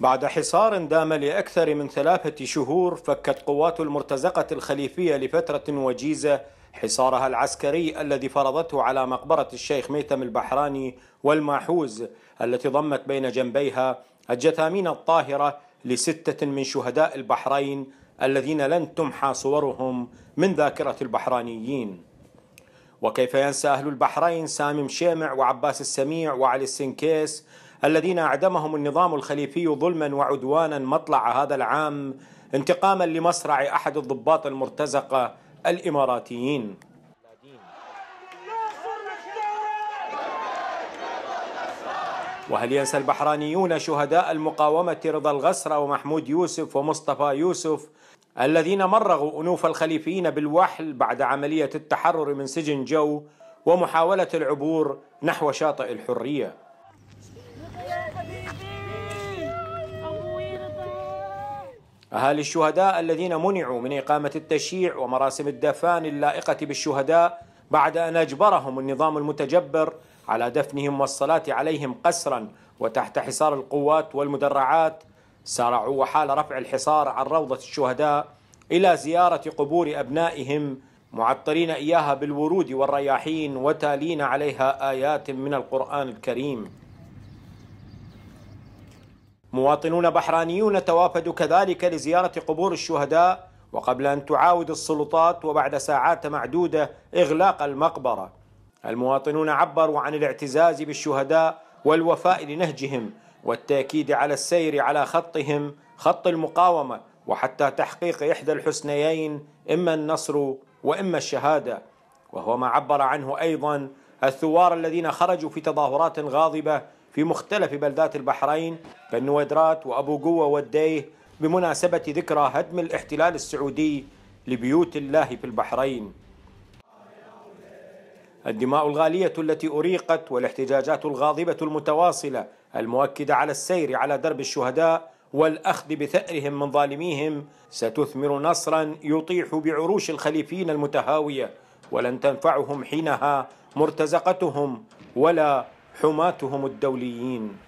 بعد حصار دام لأكثر من ثلاثة شهور فكت قوات المرتزقة الخليفية لفترة وجيزة حصارها العسكري الذي فرضته على مقبرة الشيخ ميثم البحراني والماحوز التي ضمت بين جنبيها الجثامين الطاهرة لستة من شهداء البحرين الذين لن تمحى صورهم من ذاكرة البحرانيين وكيف ينسى أهل البحرين سامي مشيمع وعباس السميع وعلي السنكيس الذين أعدمهم النظام الخليفي ظلما وعدوانا مطلع هذا العام انتقاما لمصرع أحد الضباط المرتزقة الإماراتيين وهل ينسى البحرانيون شهداء المقاومة رضا الغسرة ومحمود يوسف ومصطفى يوسف الذين مرغوا أنوف الخليفيين بالوحل بعد عملية التحرر من سجن جو ومحاولة العبور نحو شاطئ الحرية أهالي الشهداء الذين منعوا من إقامة التشييع ومراسم الدفان اللائقة بالشهداء بعد أن أجبرهم النظام المتجبر على دفنهم والصلاة عليهم قسرا وتحت حصار القوات والمدرعات سارعوا وحال رفع الحصار عن روضة الشهداء إلى زيارة قبور أبنائهم معطرين إياها بالورود والرياحين وتالين عليها آيات من القرآن الكريم مواطنون بحرانيون توافدوا كذلك لزيارة قبور الشهداء وقبل أن تعاود السلطات وبعد ساعات معدودة إغلاق المقبرة المواطنون عبروا عن الاعتزاز بالشهداء والوفاء لنهجهم والتأكيد على السير على خطهم خط المقاومة وحتى تحقيق إحدى الحسنيين إما النصر وإما الشهادة وهو ما عبر عنه أيضا الثوار الذين خرجوا في تظاهرات غاضبة في مختلف بلدات البحرين كالنويدرات وأبو قوة والديه بمناسبة ذكرى هدم الاحتلال السعودي لبيوت الله في البحرين الدماء الغالية التي أريقت والاحتجاجات الغاضبة المتواصلة المؤكدة على السير على درب الشهداء والأخذ بثأرهم من ظالميهم ستثمر نصرا يطيح بعروش الخليفين المتهاوية ولن تنفعهم حينها مرتزقتهم ولا حماتهم الدوليين